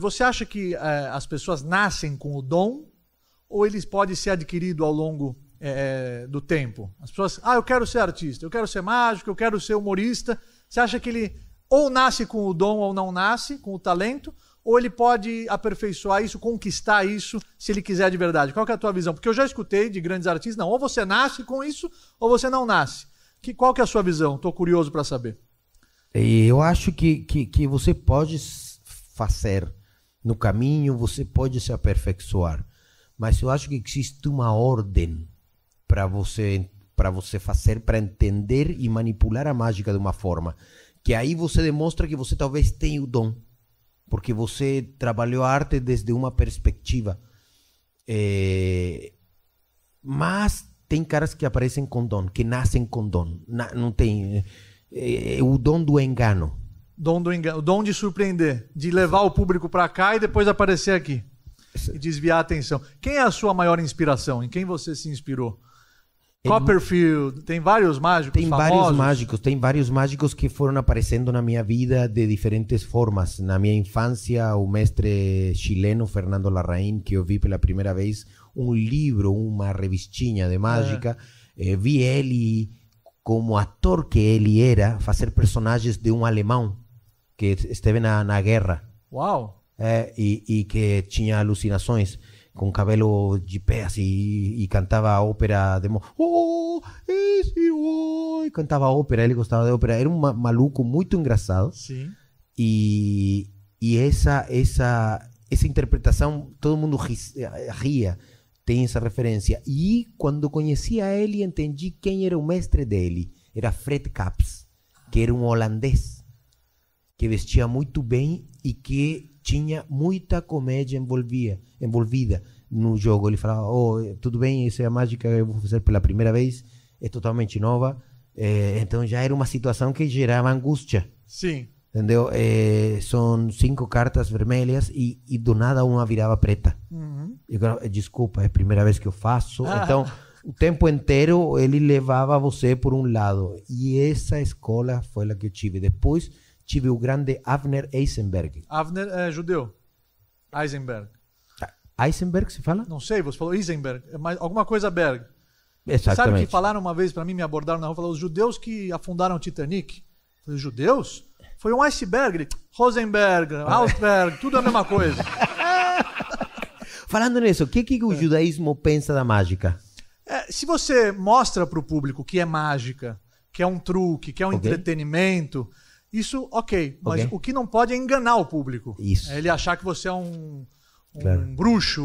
Você acha que é, as pessoas nascem com o dom ou eles podem ser adquirido ao longo é, do tempo? As pessoas, ah, eu quero ser artista, eu quero ser mágico, eu quero ser humorista. Você acha que ele ou nasce com o dom ou não nasce, com o talento, ou ele pode aperfeiçoar isso, conquistar isso, se ele quiser de verdade? Qual é a tua visão? Porque eu já escutei de grandes artistas, não, ou você nasce com isso, ou você não nasce. Que, qual que é a sua visão? Estou curioso para saber. Eu acho que, que, que você pode fazer no caminho você pode se aperfeiçoar, mas eu acho que existe uma ordem para você para você fazer para entender e manipular a mágica de uma forma que aí você demonstra que você talvez tenha o dom, porque você trabalhou a arte desde uma perspectiva. É... Mas tem caras que aparecem com dom, que nascem com dom, Na, não tem é, é, o dom do engano. Dom do engano, o dom de surpreender, de levar o público para cá e depois aparecer aqui e desviar a atenção. Quem é a sua maior inspiração? Em quem você se inspirou? Copperfield, tem vários mágicos Tem famosos. vários mágicos, tem vários mágicos que foram aparecendo na minha vida de diferentes formas. Na minha infância, o mestre chileno Fernando Larraín, que eu vi pela primeira vez um livro, uma revistinha de mágica, é. Eh, vi ele como ator que ele era, fazer personagens de um alemão que esteve na, na guerra. Uau! É, e, e, que tinha alucinações com cabelo de pé assim, e, e cantava ópera de oh, esse, oh, e cantava ópera, ele gostava de ópera, era um maluco muito engraçado. Sim. E, e essa essa essa interpretação todo mundo eh, ria, tem essa referência. E quando conhecia ele, entendi quem era o mestre dele, era Fred Capps, que era um holandês que vestia muito bem e que tinha muita comédia envolvia, envolvida no jogo. Ele falava: oh, tudo bem, essa é a mágica que eu vou fazer pela primeira vez, é totalmente nova. É, então já era uma situação que gerava angústia. Sim. Entendeu? É, são cinco cartas vermelhas e, e, do nada uma virava preta. Uhum. Eu, eh, desculpa, é a primeira vez que eu faço. Ah. Então, o tempo inteiro ele levava você por um lado. E essa escola foi a que eu tive. Depois tive o grande Avner Eisenberg. Avner é judeu. Eisenberg. Ah, Eisenberg se fala? Não sei, você falou Eisenberg, é mas alguma coisa Berg. Exatamente. Sabe que falaram uma vez para mim, me abordaram na rua, falaram os judeus que afundaram o Titanic. falei, judeus? Foi um iceberg. Rosenberg, ah, é. Ausberg, tudo a mesma coisa. Falando nisso, o que, que o é. judaísmo pensa da mágica? É, se você mostra para o público que é mágica, que é um truque, que é um okay. entretenimento, isso, ok. Mas okay. o que não pode é enganar o público. Isso. É ele achar que você é um, um claro. bruxo,